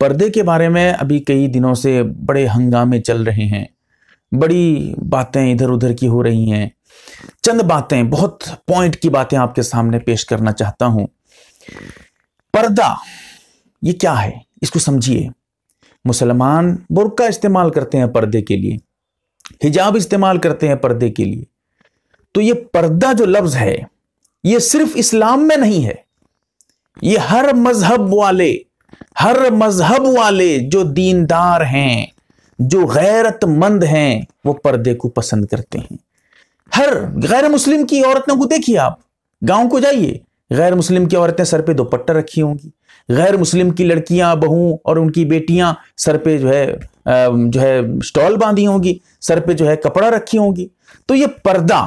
पर्दे के बारे में अभी कई दिनों से बड़े हंगामे चल रहे हैं बड़ी बातें इधर उधर की हो रही हैं चंद बातें बहुत पॉइंट की बातें आपके सामने पेश करना चाहता हूं पर्दा ये क्या है इसको समझिए मुसलमान बुरका इस्तेमाल करते हैं पर्दे के लिए हिजाब इस्तेमाल करते हैं पर्दे के लिए तो ये पर्दा जो लफ्ज है ये सिर्फ इस्लाम में नहीं है ये हर मजहब वाले हर मजहब वाले जो दीनदार हैं जो गैरतमंद हैं वो पर्दे को पसंद करते हैं हर गैर मुस्लिम की औरतों को देखिए आप गांव को जाइए गैर मुस्लिम की औरतें सर पे दोपट्टा रखी होंगी गैर मुस्लिम की लड़कियां बहू और उनकी बेटियां सर पे जो है जो है स्टॉल बांधी होंगी सर पे जो है कपड़ा रखी होंगी तो ये पर्दा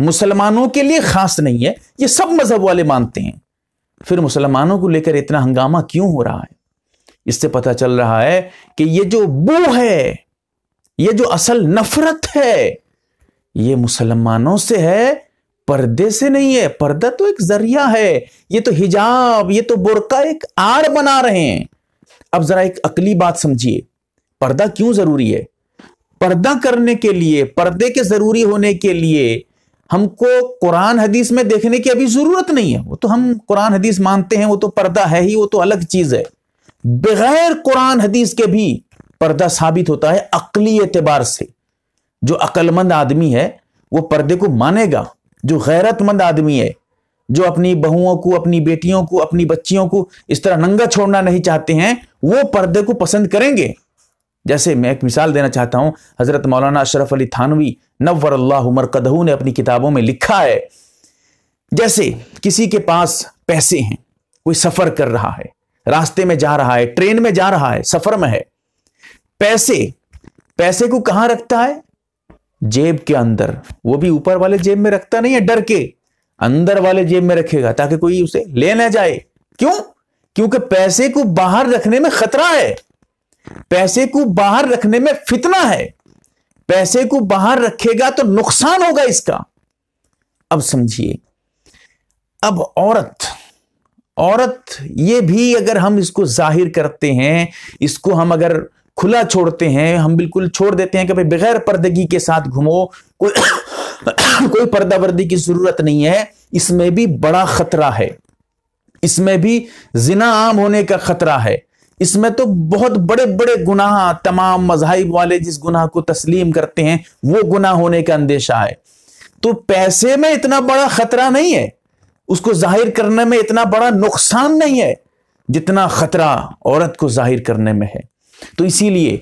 मुसलमानों के लिए खास नहीं है ये सब मजहब वाले मानते हैं फिर मुसलमानों को लेकर इतना हंगामा क्यों हो रहा है इससे पता चल रहा है कि ये जो बू है ये जो असल नफरत है ये मुसलमानों से है पर्दे से नहीं है पर्दा तो एक जरिया है ये तो हिजाब ये तो बुरका एक आड़ बना रहे हैं अब जरा एक अकली बात समझिए पर्दा क्यों जरूरी है पर्दा करने के लिए पर्दे के जरूरी होने के लिए हमको कुरान हदीस में देखने की अभी जरूरत नहीं है वो तो हम कुरान हदीस मानते हैं वो तो पर्दा है ही वो तो अलग चीज है बगैर कुरान हदीस के भी पर्दा साबित होता है अकली एतबार से जो अक्लमंद आदमी है वो पर्दे को मानेगा जो गैरतमंद आदमी है जो अपनी बहुओं को अपनी बेटियों को अपनी बच्चियों को इस तरह नंगा छोड़ना नहीं चाहते हैं वो पर्दे को पसंद करेंगे जैसे मैं एक मिसाल देना चाहता हूं हजरत मौलाना अशरफ अली थानवी नवर अल्लाह कदहू ने अपनी किताबों में लिखा है जैसे किसी के पास पैसे हैं कोई सफर कर रहा है रास्ते में जा रहा है ट्रेन में जा रहा है सफर में है पैसे पैसे को कहां रखता है जेब के अंदर वो भी ऊपर वाले जेब में रखता नहीं है डर के अंदर वाले जेब में रखेगा ताकि कोई उसे ले ना जाए क्यों क्योंकि पैसे को बाहर रखने में खतरा है पैसे को बाहर रखने में फितना है पैसे को बाहर रखेगा तो नुकसान होगा इसका अब समझिए अब औरत औरत ये भी अगर हम इसको जाहिर करते हैं इसको हम अगर खुला छोड़ते हैं हम बिल्कुल छोड़ देते हैं कि भाई बगैर पर्दगी के साथ घूमो कोई कोई पर्दावर्दी की जरूरत नहीं है इसमें भी बड़ा खतरा है इसमें भी जिना आम होने का खतरा है इसमें तो बहुत बड़े बड़े गुनाह तमाम मजाहिब वाले जिस गुनाह को तस्लीम करते हैं वो गुनाह होने का अंदेशा है तो पैसे में इतना बड़ा खतरा नहीं है उसको जाहिर करने में इतना बड़ा नुकसान नहीं है जितना खतरा औरत को जाहिर करने में है तो इसीलिए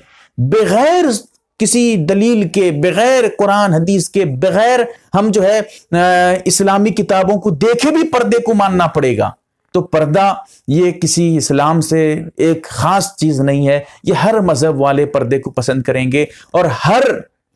बगैर किसी दलील के बगैर कुरान हदीस के बगैर हम जो है इस्लामी किताबों को देखे भी पर्दे को मानना पड़ेगा तो पर्दा ये किसी इस्लाम से एक ख़ास चीज़ नहीं है ये हर मज़हब वाले पर्दे को पसंद करेंगे और हर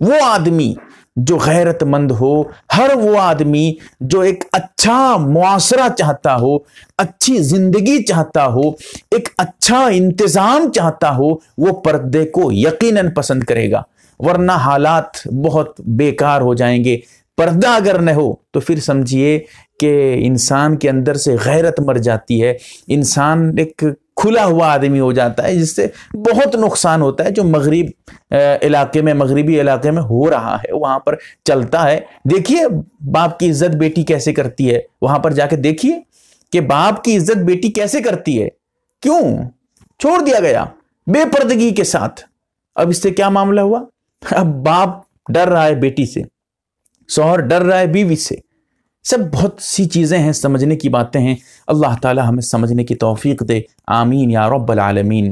वो आदमी जो गैरतमंद हो हर वो आदमी जो एक अच्छा मुआसरा चाहता हो अच्छी जिंदगी चाहता हो एक अच्छा इंतज़ाम चाहता हो वो पर्दे को यकीनन पसंद करेगा वरना हालात बहुत बेकार हो जाएंगे पर्दा अगर न हो तो फिर समझिए कि इंसान के अंदर से गैरत मर जाती है इंसान एक खुला हुआ आदमी हो जाता है जिससे बहुत नुकसान होता है जो मगरब इलाके में मगरबी इलाके में हो रहा है वहाँ पर चलता है देखिए बाप की इज्जत बेटी कैसे करती है वहाँ पर जाके देखिए कि बाप की इज्जत बेटी कैसे करती है क्यों छोड़ दिया गया बेपर्दगी के साथ अब इससे क्या मामला हुआ अब बाप डर रहा है बेटी से शोहर डर रहा है बीवी से सब बहुत सी चीज़ें हैं समझने की बातें हैं अल्लाह ताला हमें समझने की तौफीक दे आमीन या रब्बल आलमीन